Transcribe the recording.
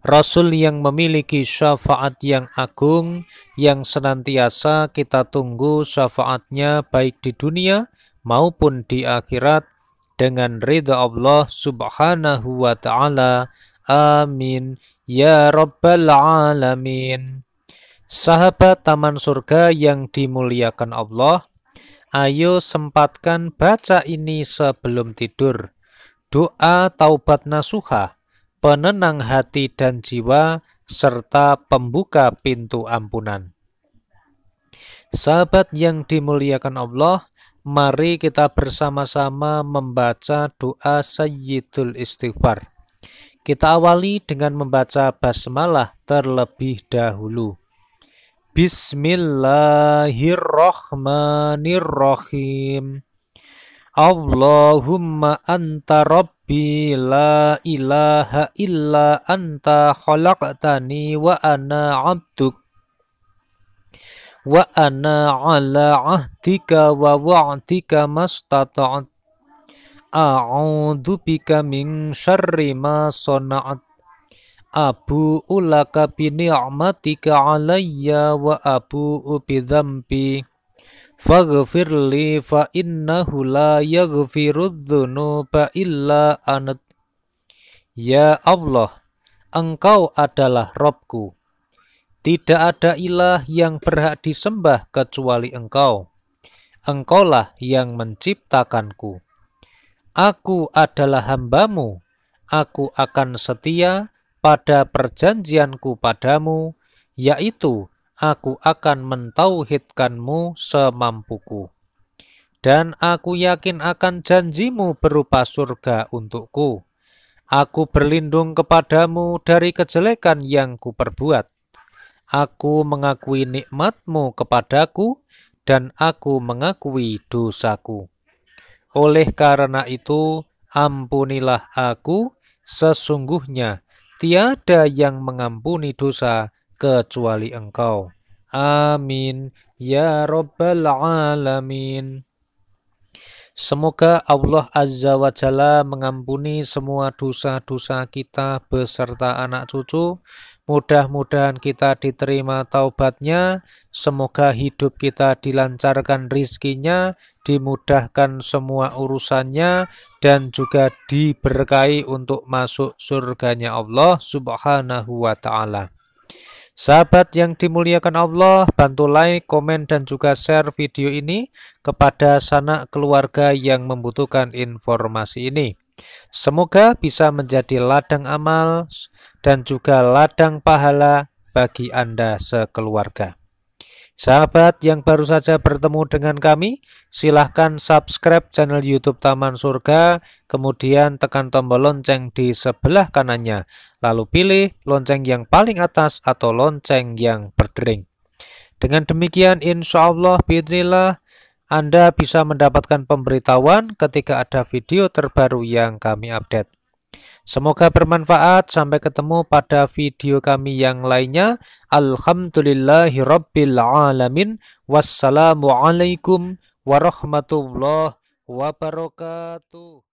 Rasul yang memiliki syafaat yang agung yang senantiasa kita tunggu syafaatnya baik di dunia maupun di akhirat dengan ridha Allah subhanahu wa ta'ala. Amin. Ya Rabbal Alamin. Sahabat Taman Surga yang dimuliakan Allah, ayo sempatkan baca ini sebelum tidur. Doa Taubat Nasuhah penenang hati dan jiwa, serta pembuka pintu ampunan. Sahabat yang dimuliakan Allah, mari kita bersama-sama membaca doa Sayyidul Istighfar. Kita awali dengan membaca basmalah terlebih dahulu. Bismillahirrahmanirrahim. Allahumma anta rabbi la ilaha illa anta khalaqtani wa ana abduk wa ana ala ahdika wa wa'dika mastata'at a'udhu bika min syarri ma sona'at abu ulaka bi ni'matika alayya wa abu bi dhambi Faghfir li fa innahu la yaghfirudzunuba illa anat. Ya Allah, Engkau adalah Robku. Tidak ada ilah yang berhak disembah kecuali Engkau. Engkaulah yang menciptakanku. Aku adalah hambamu. Aku akan setia pada perjanjianku padamu, yaitu aku akan mentauhidkanmu semampuku. Dan aku yakin akan janjimu berupa surga untukku. Aku berlindung kepadamu dari kejelekan yang kuperbuat. Aku mengakui nikmatmu kepadaku, dan aku mengakui dosaku. Oleh karena itu, ampunilah aku, sesungguhnya tiada yang mengampuni dosa kecuali engkau. Amin. Ya Rabbal Alamin. Semoga Allah Azza wa Jalla mengampuni semua dosa-dosa kita beserta anak cucu. Mudah-mudahan kita diterima taubatnya. Semoga hidup kita dilancarkan rizkinya, dimudahkan semua urusannya, dan juga diberkahi untuk masuk surganya Allah Subhanahu wa Ta'ala. Sahabat yang dimuliakan Allah, bantu like, komen, dan juga share video ini kepada sanak keluarga yang membutuhkan informasi ini. Semoga bisa menjadi ladang amal dan juga ladang pahala bagi Anda sekeluarga. Sahabat yang baru saja bertemu dengan kami, silahkan subscribe channel YouTube Taman Surga, kemudian tekan tombol lonceng di sebelah kanannya, lalu pilih lonceng yang paling atas atau lonceng yang berdering. Dengan demikian, insya Allah, bismillah, Anda bisa mendapatkan pemberitahuan ketika ada video terbaru yang kami update. Semoga bermanfaat. Sampai ketemu pada video kami yang lainnya. Alhamdulillahirrabbilalamin. Wassalamualaikum warahmatullahi wabarakatuh.